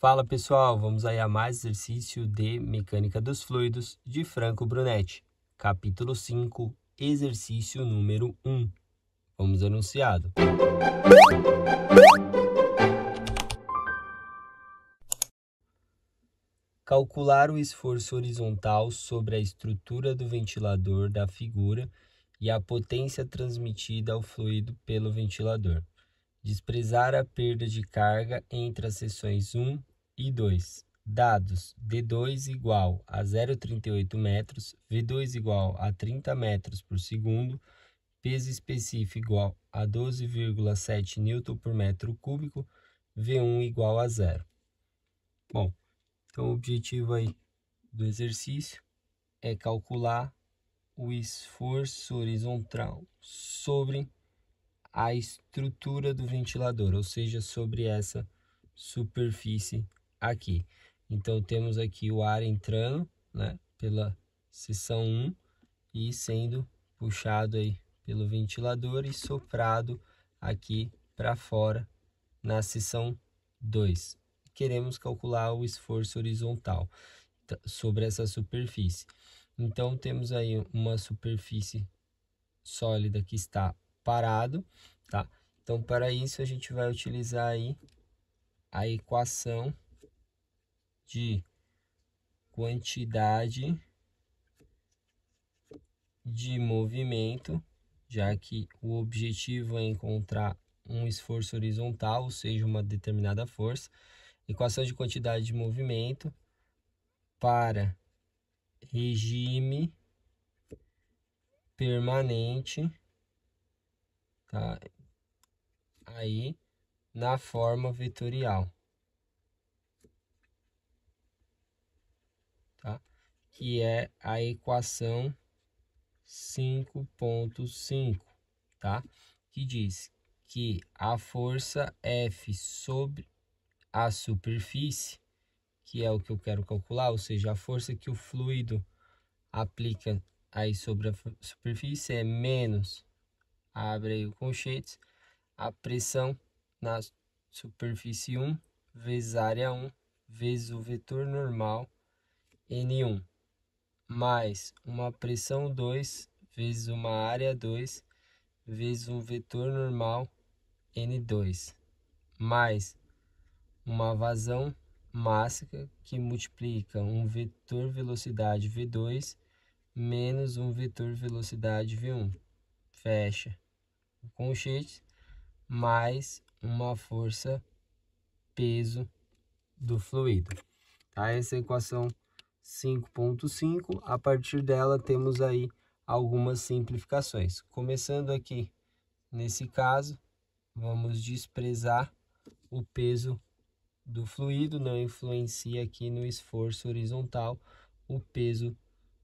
Fala pessoal, vamos aí a mais exercício de mecânica dos fluidos de Franco Brunetti, capítulo 5, exercício número 1. Vamos anunciado. Calcular o esforço horizontal sobre a estrutura do ventilador da figura e a potência transmitida ao fluido pelo ventilador desprezar a perda de carga entre as seções 1 e 2. Dados D2 igual a 0,38 metros, V2 igual a 30 metros por segundo, peso específico igual a 12,7 N por metro cúbico, V1 igual a zero. Bom, então o objetivo aí do exercício é calcular o esforço horizontal sobre a estrutura do ventilador, ou seja, sobre essa superfície aqui. Então temos aqui o ar entrando, né, pela seção 1 e sendo puxado aí pelo ventilador e soprado aqui para fora na seção 2. Queremos calcular o esforço horizontal sobre essa superfície. Então temos aí uma superfície sólida que está parado, tá? Então para isso a gente vai utilizar aí a equação de quantidade de movimento, já que o objetivo é encontrar um esforço horizontal, ou seja, uma determinada força, equação de quantidade de movimento para regime permanente, tá? Aí na forma vetorial. que é a equação 5.5, tá? Que diz que a força F sobre a superfície, que é o que eu quero calcular, ou seja, a força que o fluido aplica aí sobre a superfície é menos, abre aí o conchete a pressão na superfície 1 vezes área 1 vezes o vetor normal N1 mais uma pressão 2 vezes uma área 2 vezes um vetor normal N2 mais uma vazão mássica que multiplica um vetor velocidade V2 menos um vetor velocidade V1. Fecha o conchete, mais uma força peso do fluido. Tá? Essa é equação 5.5. A partir dela temos aí algumas simplificações. Começando aqui nesse caso, vamos desprezar o peso do fluido, não influencia aqui no esforço horizontal o peso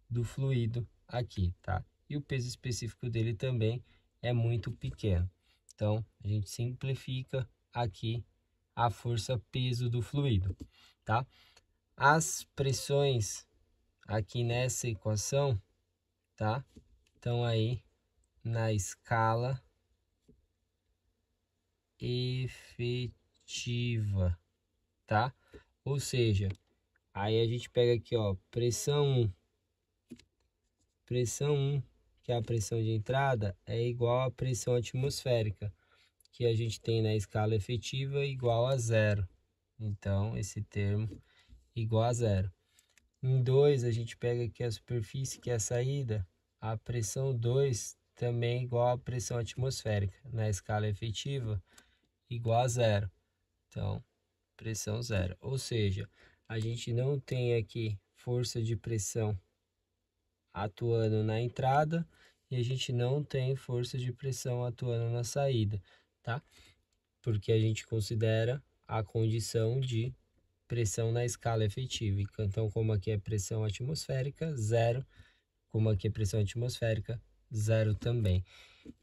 do fluido aqui, tá? E o peso específico dele também é muito pequeno. Então, a gente simplifica aqui a força peso do fluido, tá? as pressões aqui nessa equação, tá? Estão aí na escala efetiva, tá? Ou seja, aí a gente pega aqui, ó, pressão 1. Pressão 1, que é a pressão de entrada, é igual à pressão atmosférica, que a gente tem na escala efetiva igual a zero. Então, esse termo igual a zero. Em 2, a gente pega aqui a superfície, que é a saída, a pressão 2 também é igual à pressão atmosférica, na escala efetiva, igual a zero. Então, pressão zero. Ou seja, a gente não tem aqui força de pressão atuando na entrada e a gente não tem força de pressão atuando na saída, tá? Porque a gente considera a condição de pressão na escala efetiva. Então, como aqui é pressão atmosférica, zero. Como aqui é pressão atmosférica, zero também.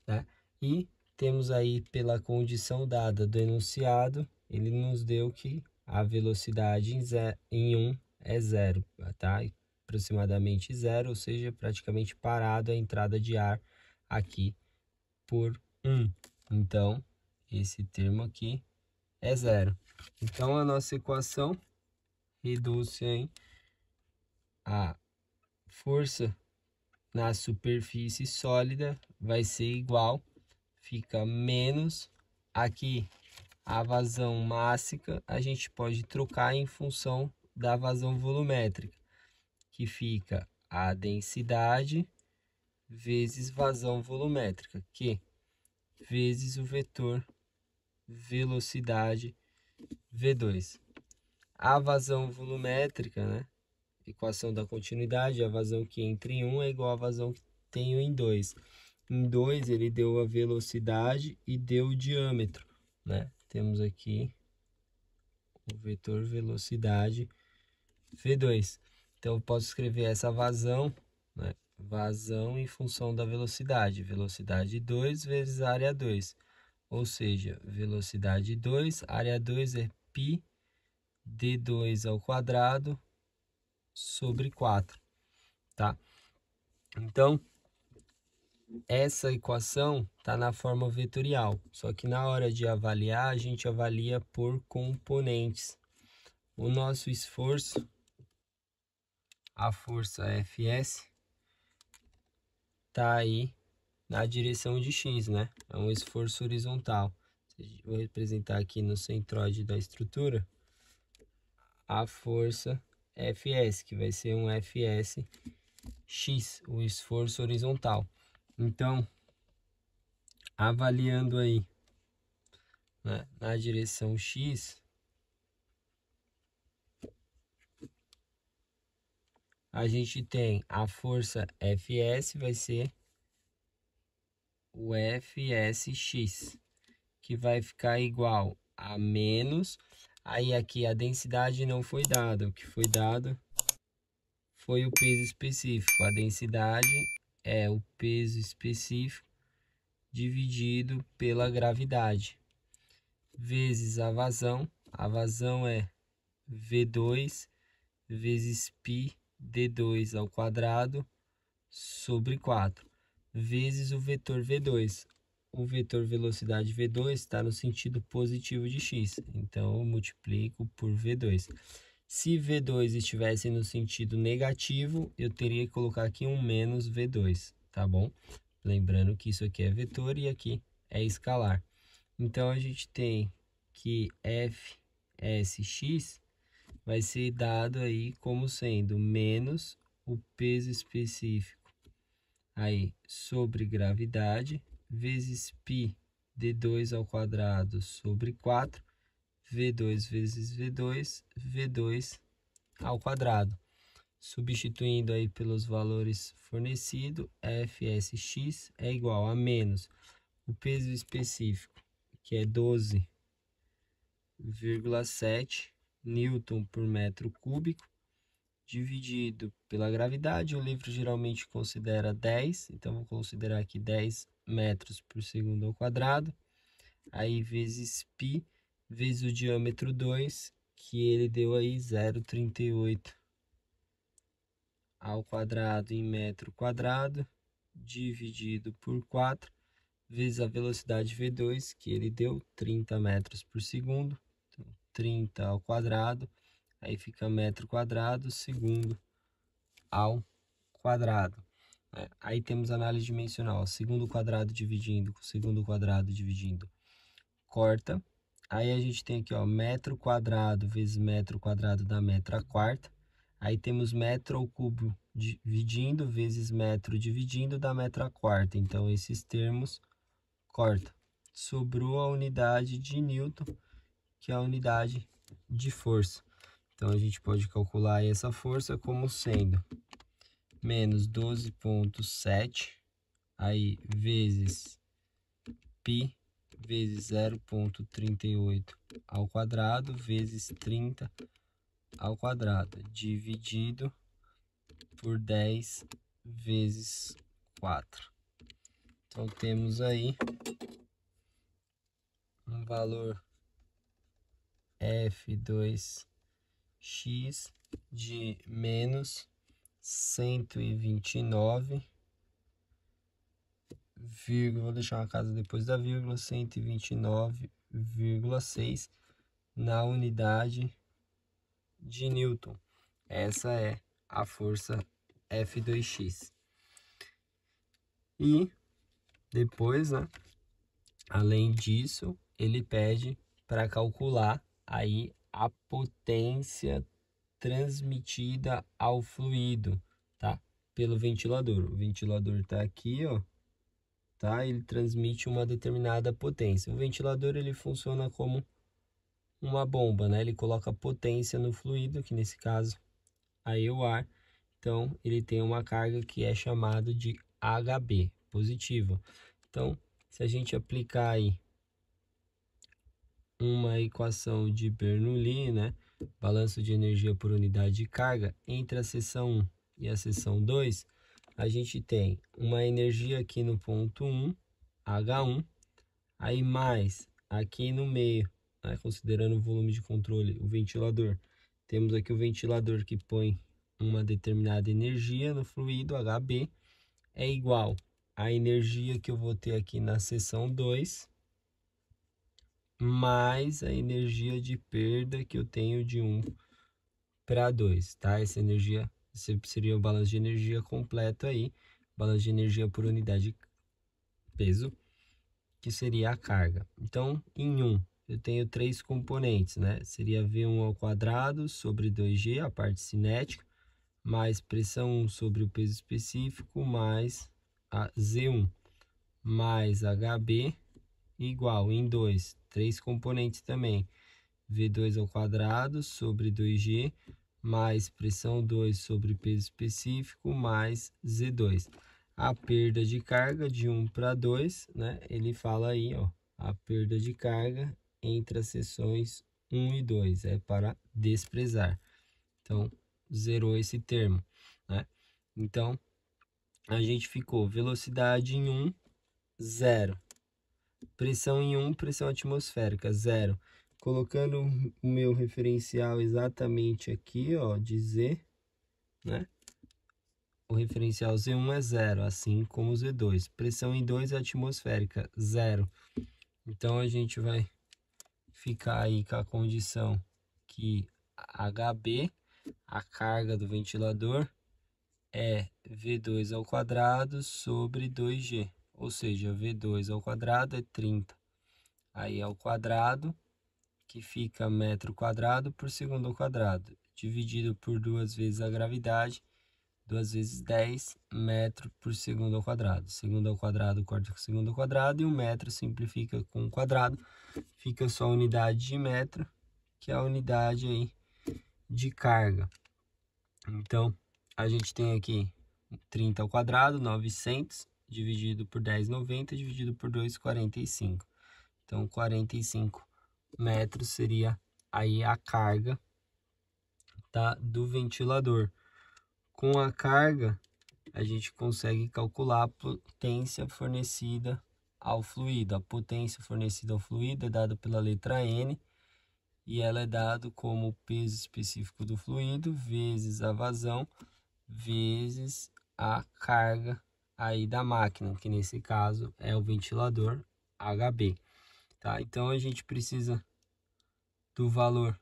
Tá? E temos aí pela condição dada do enunciado, ele nos deu que a velocidade em, em 1 um é zero, tá? aproximadamente zero, ou seja, praticamente parado a entrada de ar aqui por 1. Um. Então, esse termo aqui é zero. Então, a nossa equação reduz-se em a força na superfície sólida vai ser igual, fica menos aqui a vazão mássica, a gente pode trocar em função da vazão volumétrica, que fica a densidade vezes vazão volumétrica, que vezes o vetor velocidade V2. A vazão volumétrica, né? Equação da continuidade, a vazão que entra em 1 é igual à vazão que tenho em 2. Em 2 ele deu a velocidade e deu o diâmetro, né? Temos aqui o vetor velocidade V2. Então eu posso escrever essa vazão, né? Vazão em função da velocidade, velocidade 2 vezes área 2. Ou seja, velocidade 2, área 2 é π d2 ao quadrado sobre 4, tá? Então, essa equação está na forma vetorial, só que na hora de avaliar, a gente avalia por componentes. O nosso esforço, a força Fs, está aí na direção de x, né? É um esforço horizontal vou representar aqui no centroide da estrutura, a força Fs, que vai ser um Fsx, o esforço horizontal. Então, avaliando aí né, na direção X, a gente tem a força Fs vai ser o Fsx que vai ficar igual a menos. Aí aqui a densidade não foi dada, o que foi dado foi o peso específico. A densidade é o peso específico dividido pela gravidade vezes a vazão. A vazão é V2 vezes π D2 ao quadrado sobre 4 vezes o vetor V2 o vetor velocidade V2 está no sentido positivo de x, então eu multiplico por V2. Se V2 estivesse no sentido negativo, eu teria que colocar aqui um menos V2, tá bom? Lembrando que isso aqui é vetor e aqui é escalar. Então, a gente tem que Fsx vai ser dado aí como sendo menos o peso específico aí sobre gravidade vezes π d2 ao quadrado sobre 4, v2 vezes v2, v2 ao quadrado. Substituindo aí pelos valores fornecidos, fsx é igual a menos o peso específico, que é 12,7 newton por metro cúbico, dividido pela gravidade. O livro geralmente considera 10, então vou considerar aqui 10 metros por segundo ao quadrado, aí vezes π, vezes o diâmetro 2, que ele deu aí 0,38 ao quadrado em metro quadrado, dividido por 4, vezes a velocidade v2, que ele deu 30 metros por segundo, então 30 ao quadrado, aí fica metro quadrado, segundo ao quadrado. Né? Aí temos análise dimensional, segundo quadrado dividindo com segundo quadrado dividindo, corta. Aí a gente tem aqui, ó, metro quadrado vezes metro quadrado da metro a quarta. Aí temos metro ao cubo dividindo vezes metro dividindo da metro a quarta. Então, esses termos corta. Sobrou a unidade de Newton, que é a unidade de força. Então, a gente pode calcular essa força como sendo menos 12.7, aí vezes pi vezes 0.38 ao quadrado vezes 30 ao quadrado dividido por 10 vezes 4. Então temos aí um valor F2x de menos cento e e nove vírgula, vou deixar uma casa depois da vírgula, cento e e nove vírgula seis na unidade de Newton. Essa é a força F2x. E depois, né, além disso, ele pede para calcular aí a potência transmitida ao fluido, tá? Pelo ventilador. O ventilador tá aqui, ó, tá? Ele transmite uma determinada potência. O ventilador ele funciona como uma bomba, né? Ele coloca potência no fluido, que nesse caso aí é o ar. Então, ele tem uma carga que é chamada de HB, positiva. Então, se a gente aplicar aí uma equação de Bernoulli, né? balanço de energia por unidade de carga, entre a seção 1 e a seção 2, a gente tem uma energia aqui no ponto 1, H1, aí mais aqui no meio, né, considerando o volume de controle, o ventilador. Temos aqui o ventilador que põe uma determinada energia no fluido, HB, é igual à energia que eu vou ter aqui na seção 2, mais a energia de perda que eu tenho de 1 para 2, tá? Essa energia esse seria o balanço de energia completo aí, balanço de energia por unidade de peso, que seria a carga. Então, em 1, eu tenho três componentes, né? Seria V1 ao quadrado sobre 2G, a parte cinética, mais pressão 1 sobre o peso específico, mais a Z1, mais HB igual em 2, três componentes também, V2 ao quadrado sobre 2G, mais pressão 2 sobre peso específico, mais Z2. A perda de carga de 1 para 2, né? Ele fala aí, ó, a perda de carga entre as seções 1 e 2, é para desprezar. Então, zerou esse termo, né? Então, a gente ficou velocidade em 1, um, 0. Pressão em 1, pressão atmosférica, 0. Colocando o meu referencial exatamente aqui, ó, de Z, né? O referencial Z1 é 0, assim como Z2. Pressão em 2 atmosférica, 0. Então a gente vai ficar aí com a condição que HB, a carga do ventilador, é V2 ao quadrado sobre 2G. Ou seja, V2 ao quadrado é 30. Aí ao é quadrado, que fica metro quadrado por segundo ao quadrado, dividido por duas vezes a gravidade, duas vezes 10 metro por segundo ao quadrado. Segundo ao quadrado, corta com segundo ao quadrado, e o um metro simplifica com o um quadrado, fica só a unidade de metro, que é a unidade aí de carga. Então, a gente tem aqui 30 ao quadrado, 900, dividido por 10,90 dividido por 2,45. Então, 45 metros seria aí a carga tá, do ventilador. Com a carga, a gente consegue calcular a potência fornecida ao fluido. A potência fornecida ao fluido é dada pela letra N e ela é dada como o peso específico do fluido vezes a vazão vezes a carga aí da máquina, que nesse caso é o ventilador HB. Tá? Então a gente precisa do valor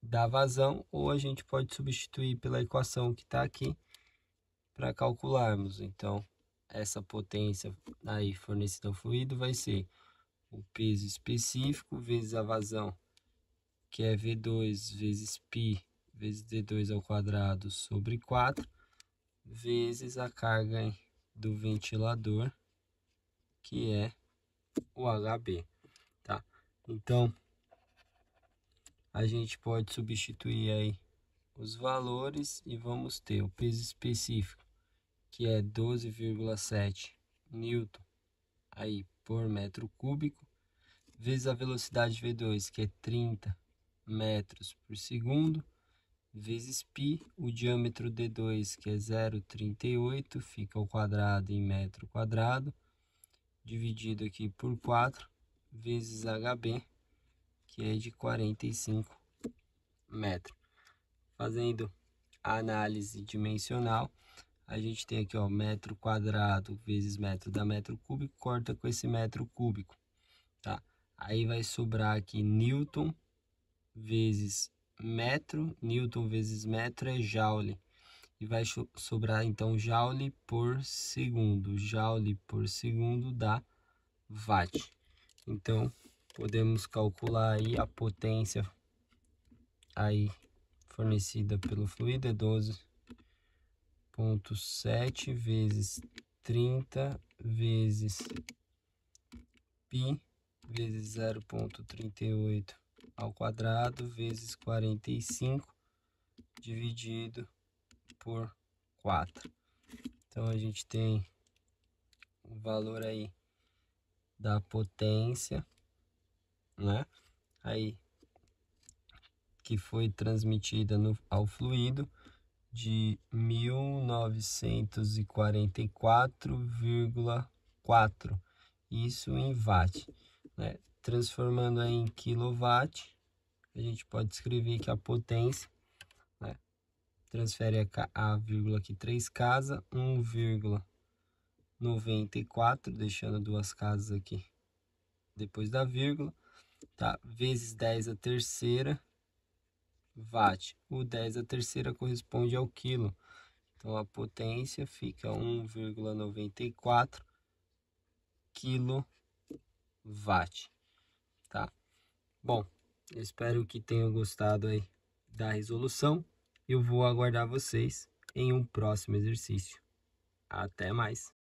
da vazão ou a gente pode substituir pela equação que está aqui para calcularmos. Então essa potência aí fornecida ao fluido vai ser o peso específico vezes a vazão que é V2 vezes π vezes D2 ao quadrado sobre 4 vezes a carga do ventilador, que é o HB, tá? Então, a gente pode substituir aí os valores e vamos ter o peso específico, que é 12,7 newton aí por metro cúbico, vezes a velocidade V2, que é 30 metros por segundo, vezes π, o diâmetro D2, que é 0,38, fica ao quadrado em metro quadrado, dividido aqui por 4, vezes HB, que é de 45 metros. Fazendo a análise dimensional, a gente tem aqui ó, metro quadrado vezes metro da metro cúbico, corta com esse metro cúbico, tá? Aí vai sobrar aqui Newton vezes metro, Newton vezes metro é joule. E vai sobrar então joule por segundo. Joule por segundo dá watt. Então podemos calcular aí a potência aí fornecida pelo fluido é 12.7 vezes 30 vezes pi vezes 0.38 ao quadrado vezes 45 dividido por 4. Então a gente tem o valor aí da potência, né? Aí que foi transmitida no, ao fluido de 1944,4. Isso em watt, né? transformando aí em quilowatt, a gente pode escrever que a potência né, transfere a, a vírgula aqui três casas, 1,94, deixando duas casas aqui depois da vírgula, tá? Vezes 10 a terceira watt. O 10 a terceira corresponde ao quilo. Então a potência fica 1,94 quilowatt. Bom, espero que tenham gostado aí da resolução. Eu vou aguardar vocês em um próximo exercício. Até mais!